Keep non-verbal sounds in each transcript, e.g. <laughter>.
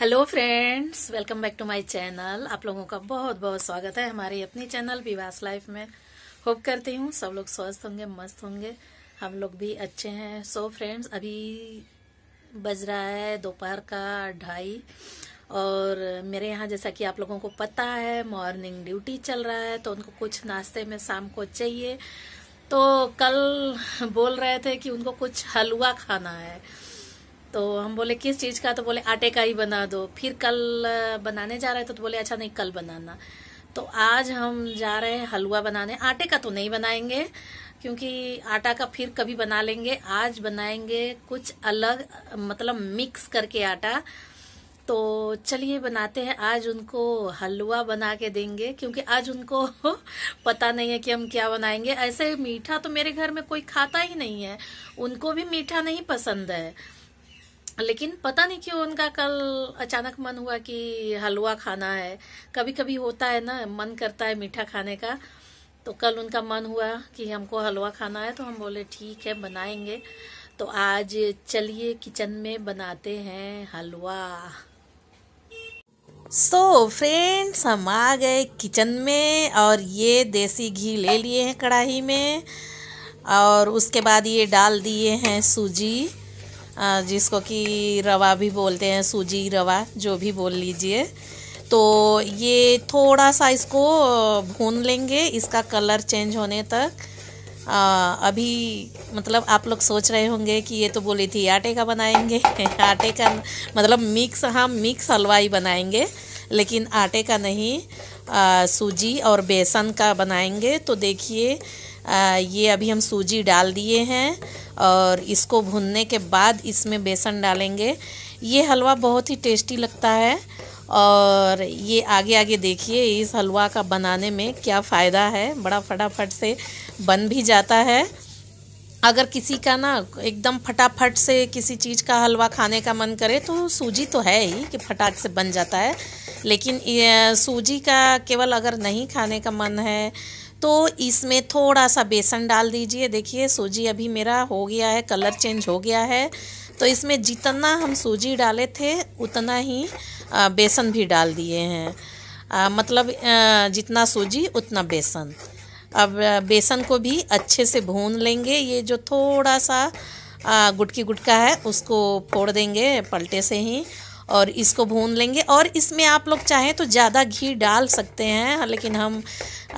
hello friends welcome back to my channel आप लोगों का बहुत बहुत स्वागत है हमारे अपने चैनल विवास लाइफ में होप करती हूँ सब लोग स्वस्थ होंगे मस्त होंगे हम लोग भी अच्छे हैं सो so फ्रेंड्स अभी बज रहा है दोपहर का ढाई और मेरे यहाँ जैसा कि आप लोगों को पता है मॉर्निंग ड्यूटी चल रहा है तो उनको कुछ नाश्ते में शाम को चाहिए तो कल बोल रहे थे कि उनको कुछ हलवा खाना है तो हम बोले किस चीज़ का तो बोले आटे का ही बना दो फिर कल बनाने जा रहे तो, तो बोले अच्छा नहीं कल बनाना तो आज हम जा रहे हैं हलवा बनाने आटे का तो नहीं बनाएंगे क्योंकि आटा का फिर कभी बना लेंगे आज बनाएंगे कुछ अलग मतलब मिक्स करके आटा तो चलिए बनाते हैं आज उनको हलवा बना के देंगे क्योंकि आज उनको <laughs> पता नहीं है कि हम क्या बनाएंगे ऐसे मीठा तो मेरे घर में कोई खाता ही नहीं है उनको भी मीठा नहीं पसंद है लेकिन पता नहीं क्यों उनका कल अचानक मन हुआ कि हलवा खाना है कभी कभी होता है ना मन करता है मीठा खाने का तो कल उनका मन हुआ कि हमको हलवा खाना है तो हम बोले ठीक है बनाएंगे तो आज चलिए किचन में बनाते हैं हलवा सो so, फ्रेंड्स हम आ गए किचन में और ये देसी घी ले लिए हैं कढ़ाई में और उसके बाद ये डाल दिए हैं सूजी जिसको कि रवा भी बोलते हैं सूजी रवा जो भी बोल लीजिए तो ये थोड़ा सा इसको भून लेंगे इसका कलर चेंज होने तक आ, अभी मतलब आप लोग सोच रहे होंगे कि ये तो बोली थी आटे का बनाएंगे <laughs> आटे का मतलब मिक्स हम हाँ, मिक्स हलवाई बनाएंगे लेकिन आटे का नहीं आ, सूजी और बेसन का बनाएंगे तो देखिए आ, ये अभी हम सूजी डाल दिए हैं और इसको भुनने के बाद इसमें बेसन डालेंगे ये हलवा बहुत ही टेस्टी लगता है और ये आगे आगे देखिए इस हलवा का बनाने में क्या फ़ायदा है बड़ा फटाफट से बन भी जाता है अगर किसी का ना एकदम फटाफट से किसी चीज़ का हलवा खाने का मन करे तो सूजी तो है ही कि फटाक से बन जाता है लेकिन सूजी का केवल अगर नहीं खाने का मन है तो इसमें थोड़ा सा बेसन डाल दीजिए देखिए सूजी अभी मेरा हो गया है कलर चेंज हो गया है तो इसमें जितना हम सूजी डाले थे उतना ही बेसन भी डाल दिए हैं आ, मतलब जितना सूजी उतना बेसन अब बेसन को भी अच्छे से भून लेंगे ये जो थोड़ा सा गुटकी गुटका है उसको फोड़ देंगे पलटे से ही और इसको भून लेंगे और इसमें आप लोग चाहें तो ज़्यादा घी डाल सकते हैं लेकिन हम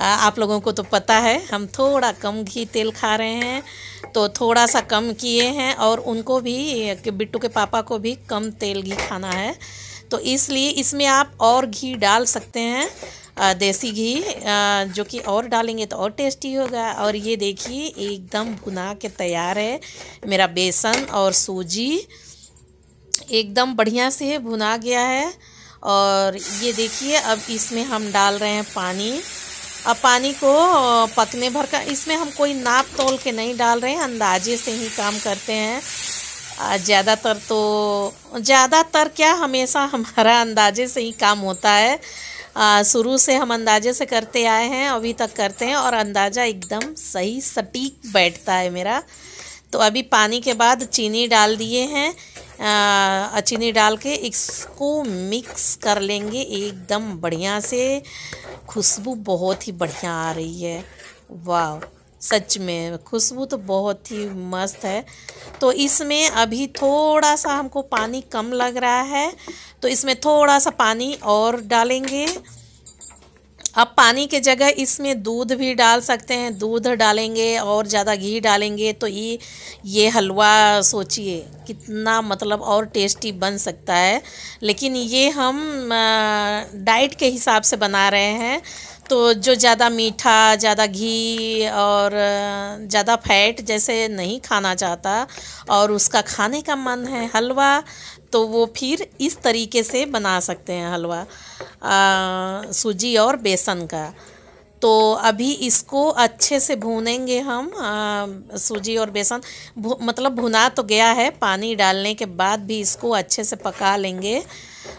आप लोगों को तो पता है हम थोड़ा कम घी तेल खा रहे हैं तो थोड़ा सा कम किए हैं और उनको भी बिट्टू के पापा को भी कम तेल घी खाना है तो इसलिए इसमें आप और घी डाल सकते हैं देसी घी जो कि और डालेंगे तो और टेस्टी होगा और ये देखिए एकदम भुना के तैयार है मेरा बेसन और सूजी एकदम बढ़िया से भुना गया है और ये देखिए अब इसमें हम डाल रहे हैं पानी अब पानी को पकने भर का इसमें हम कोई नाप तोल के नहीं डाल रहे हैं अंदाजे से ही काम करते हैं ज़्यादातर तो ज़्यादातर क्या हमेशा हमारा अंदाजे से ही काम होता है शुरू से हम अंदाजे से करते आए हैं अभी तक करते हैं और अंदाज़ा एकदम सही सटीक बैठता है मेरा तो अभी पानी के बाद चीनी डाल दिए हैं चीनी डाल के इसको मिक्स कर लेंगे एकदम बढ़िया से खुशबू बहुत ही बढ़िया आ रही है वाह सच में खुशबू तो बहुत ही मस्त है तो इसमें अभी थोड़ा सा हमको पानी कम लग रहा है तो इसमें थोड़ा सा पानी और डालेंगे अब पानी के जगह इसमें दूध भी डाल सकते हैं दूध डालेंगे और ज़्यादा घी डालेंगे तो ये ये हलवा सोचिए कितना मतलब और टेस्टी बन सकता है लेकिन ये हम डाइट के हिसाब से बना रहे हैं तो जो ज़्यादा मीठा ज़्यादा घी और ज़्यादा फैट जैसे नहीं खाना चाहता और उसका खाने का मन है हलवा तो वो फिर इस तरीके से बना सकते हैं हलवा सूजी और बेसन का तो अभी इसको अच्छे से भूनेंगे हम आ, सूजी और बेसन भु, मतलब भुना तो गया है पानी डालने के बाद भी इसको अच्छे से पका लेंगे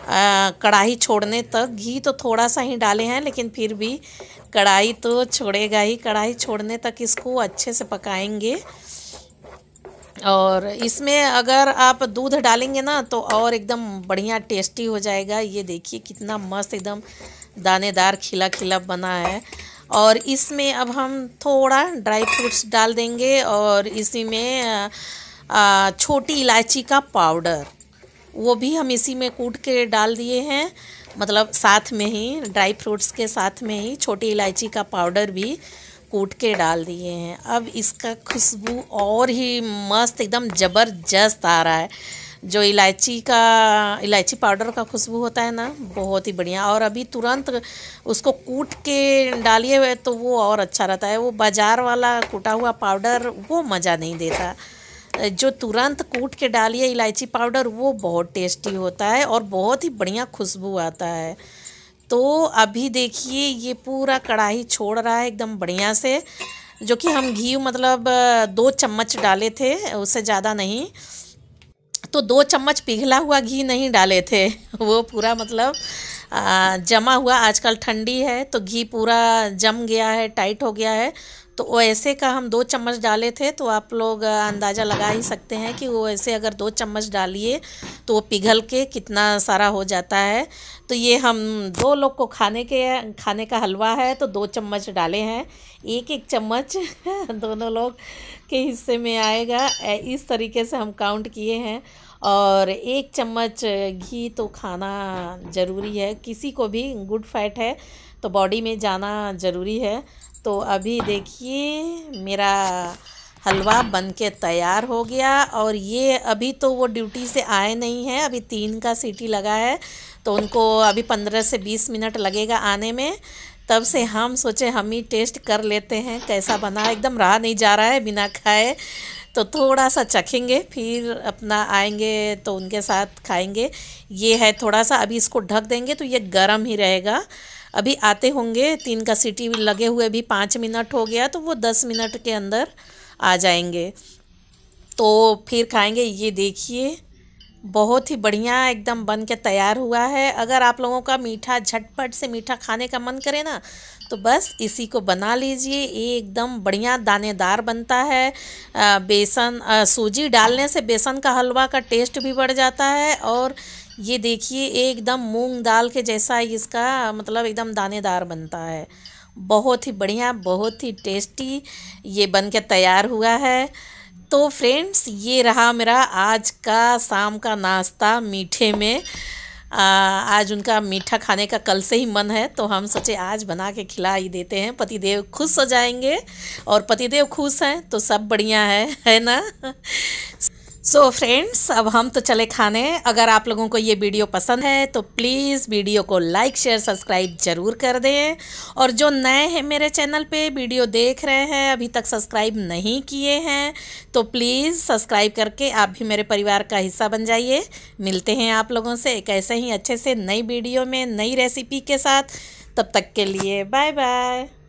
कढ़ाई छोड़ने तक घी तो थोड़ा सा ही डाले हैं लेकिन फिर भी कढ़ाई तो छोड़ेगा ही कढ़ाई छोड़ने तक इसको अच्छे से पकाएंगे और इसमें अगर आप दूध डालेंगे ना तो और एकदम बढ़िया टेस्टी हो जाएगा ये देखिए कितना मस्त एकदम दानेदार खिला खिला बना है और इसमें अब हम थोड़ा ड्राई फ्रूट्स डाल देंगे और इसी में छोटी इलायची का पाउडर वो भी हम इसी में कूट के डाल दिए हैं मतलब साथ में ही ड्राई फ्रूट्स के साथ में ही छोटी इलायची का पाउडर भी कूट के डाल दिए हैं अब इसका खुशबू और ही मस्त एकदम ज़बरदस्त आ रहा है जो इलायची का इलायची पाउडर का खुशबू होता है ना बहुत ही बढ़िया और अभी तुरंत उसको कूट के डालिए हुए तो वो और अच्छा रहता है वो बाज़ार वाला कूटा हुआ पाउडर वो मज़ा नहीं देता जो तुरंत कूट के डालिए इलायची पाउडर वो बहुत टेस्टी होता है और बहुत ही बढ़िया खुशबू आता है तो अभी देखिए ये पूरा कढ़ाई छोड़ रहा है एकदम बढ़िया से जो कि हम घी मतलब दो चम्मच डाले थे उससे ज़्यादा नहीं तो दो चम्मच पिघला हुआ घी नहीं डाले थे <laughs> वो पूरा मतलब जमा हुआ आजकल ठंडी है तो घी पूरा जम गया है टाइट हो गया है तो ऐसे का हम दो चम्मच डाले थे तो आप लोग अंदाज़ा लगा ही सकते हैं कि वो ऐसे अगर दो चम्मच डालिए तो वो पिघल के कितना सारा हो जाता है तो ये हम दो लोग को खाने के खाने का हलवा है तो दो चम्मच डाले हैं एक एक चम्मच <laughs> दोनों लोग के हिस्से में आएगा इस तरीके से हम काउंट किए हैं और एक चम्मच घी तो खाना ज़रूरी है किसी को भी गुड फैट है तो बॉडी में जाना ज़रूरी है तो अभी देखिए मेरा हलवा बन के तैयार हो गया और ये अभी तो वो ड्यूटी से आए नहीं हैं अभी तीन का सीटी लगा है तो उनको अभी पंद्रह से बीस मिनट लगेगा आने में तब से हम सोचे हम ही टेस्ट कर लेते हैं कैसा बना एकदम रहा नहीं जा रहा है बिना खाए तो थोड़ा सा चखेंगे फिर अपना आएंगे तो उनके साथ खाएंगे ये है थोड़ा सा अभी इसको ढक देंगे तो ये गर्म ही रहेगा अभी आते होंगे तीन का सीटी लगे हुए भी पाँच मिनट हो गया तो वो दस मिनट के अंदर आ जाएंगे तो फिर खाएंगे ये देखिए बहुत ही बढ़िया एकदम बन के तैयार हुआ है अगर आप लोगों का मीठा झटपट से मीठा खाने का मन करे ना तो बस इसी को बना लीजिए ये एकदम बढ़िया दानेदार बनता है आ, बेसन आ, सूजी डालने से बेसन का हलवा का टेस्ट भी बढ़ जाता है और ये देखिए एकदम मूंग दाल के जैसा इसका मतलब एकदम दानेदार बनता है बहुत ही बढ़िया बहुत ही टेस्टी ये बन के तैयार हुआ है तो फ्रेंड्स ये रहा मेरा आज का शाम का नाश्ता मीठे में आ, आज उनका मीठा खाने का कल से ही मन है तो हम सोचे आज बना के खिला ही देते हैं पतिदेव खुश हो जाएंगे और पतिदेव खुश हैं तो सब बढ़िया है है ना सो so फ्रेंड्स अब हम तो चले खाने अगर आप लोगों को ये वीडियो पसंद है तो प्लीज़ वीडियो को लाइक शेयर सब्सक्राइब ज़रूर कर दें और जो नए हैं मेरे चैनल पे वीडियो देख रहे हैं अभी तक सब्सक्राइब नहीं किए हैं तो प्लीज़ सब्सक्राइब करके आप भी मेरे परिवार का हिस्सा बन जाइए मिलते हैं आप लोगों से एक ऐसे ही अच्छे से नई वीडियो में नई रेसिपी के साथ तब तक के लिए बाय बाय